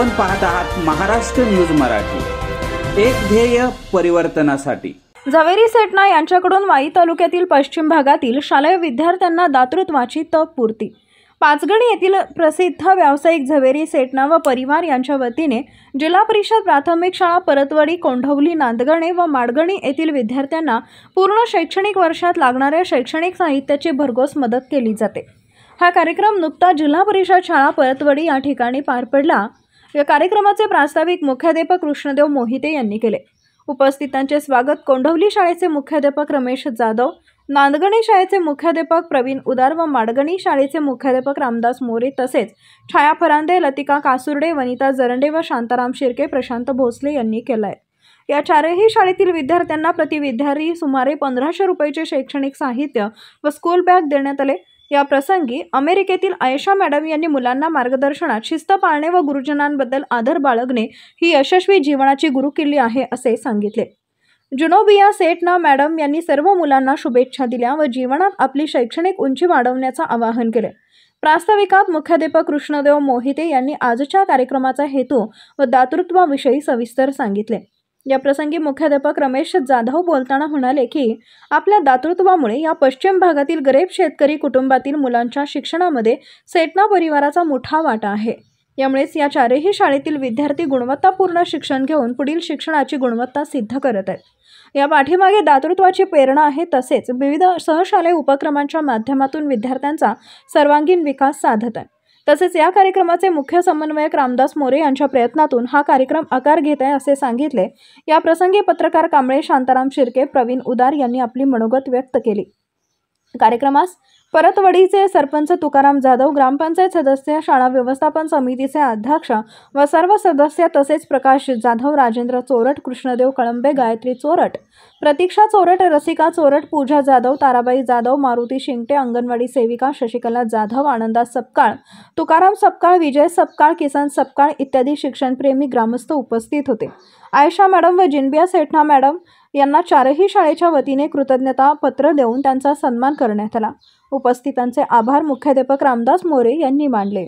आपण पाहत आहात महाराष्ट्र न्यूज मराठी एक ध्येय परिवर्तनासाठी झवेरी सेटना यांच्याकडून वाई तालुक्यातील पश्चिम भागातील शालेय विद्यार्थ्यांना दातृत्वाची तप पूर्ती पाचगणी येथील प्रसिद्ध व्यावसायिक झवेरी सेटना व परिवार यांच्या वतीने जिल्हा परिषद प्राथमिक शाळा परतवडी कोंढवली नांदगणे व माडगणी येथील विद्यार्थ्यांना पूर्ण शैक्षणिक वर्षात लागणाऱ्या शैक्षणिक साहित्याची भरघोस मदत केली जाते हा कार्यक्रम नुकता जिल्हा परिषद शाळा परतवडी या ठिकाणी पार पडला या कार्यक्रमाचे प्रास्ताविक मुख्याध्यापक कृष्णदेव मोहिते यांनी केले उपस्थितांचे स्वागत कोंढवली शाळेचे मुख्याध्यापक रमेश जाधव नांदगणी शाळेचे मुख्याध्यापक प्रवीण उदार व माडगणी शाळेचे मुख्याध्यापक रामदास मोरे तसेच छाया फरांदे लतिका कासुर्डे वनिता जरंडे व शांताराम शिर्के प्रशांत भोसले यांनी केलं या चारही शाळेतील विद्यार्थ्यांना प्रति विद्यार्थी सुमारे पंधराशे रुपयाचे शैक्षणिक साहित्य व स्कूल बॅग देण्यात आले या प्रसंगी अमेरिकेतील आयशा मॅडम यांनी मुलांना मार्गदर्शनात शिस्त पाळणे व गुरुजनांबद्दल आदर बाळगणे ही यशस्वी जीवनाची गुरुकिल्ली आहे असे सांगितले जुनोबिया सेटना मॅडम यांनी सर्व मुलांना शुभेच्छा दिल्या व जीवनात आपली शैक्षणिक उंची वाढवण्याचं आवाहन केले प्रास्ताविकात मुख्याध्यापक कृष्णदेव मोहिते यांनी आजच्या कार्यक्रमाचा हेतू व दातृत्वाविषयी सविस्तर सांगितले याप्रसंगी मुख्याध्यापक रमेश जाधव बोलताना म्हणाले की आपल्या दातृत्वामुळे या पश्चिम भागातील गरीब शेतकरी कुटुंबातील मुलांच्या शिक्षणामध्ये सेटना परिवाराचा मोठा वाटा आहे यामुळेच या चारही शाळेतील विद्यार्थी गुणवत्तापूर्ण शिक्षण घेऊन पुढील शिक्षणाची गुणवत्ता सिद्ध करत आहेत या पाठीमागे दातृत्वाची प्रेरणा आहे तसेच विविध सहशालेय उपक्रमांच्या माध्यमातून विद्यार्थ्यांचा सर्वांगीण विकास साधत आहे तसेच या कार्यक्रमाचे मुख्य समन्वयक रामदास मोरे यांच्या प्रयत्नातून हा कार्यक्रम आकार घेत आहे असे सांगितले या प्रसंगी पत्रकार कांबळे शांताराम शिर्के प्रवीण उदार यांनी आपली मनोगत व्यक्त केली कार्यक्रमास परतवडीचे सरपंच तुकाराम जाधव ग्रामपंचायत सदस्य शाळा व्यवस्थापन समितीचे अध्यक्ष व सर्व सदस्य तसेच प्रकाश जाधव राजेंद्र चोरट कृष्णदेव कळंबे गायत्री चोरट प्रतीक्षा चोरट रसिका चोरट पूजा जाधव ताराबाई जाधव मारुती शिंगटे अंगणवाडी सेविका शशिकला जाधव आनंदा सपकाळ तुकाराम सपकाळ विजय सपकाळ किसान सपकाळ इत्यादी शिक्षणप्रेमी ग्रामस्थ उपस्थित होते आयशा मॅडम व जिनबिया सेठना मॅडम यांना चारही शाळेच्या वतीने कृतज्ञता पत्र देऊन त्यांचा सन्मान करण्यात आला उपस्थितांचे आभार मुख्याध्यापक रामदास मोरे यांनी मानले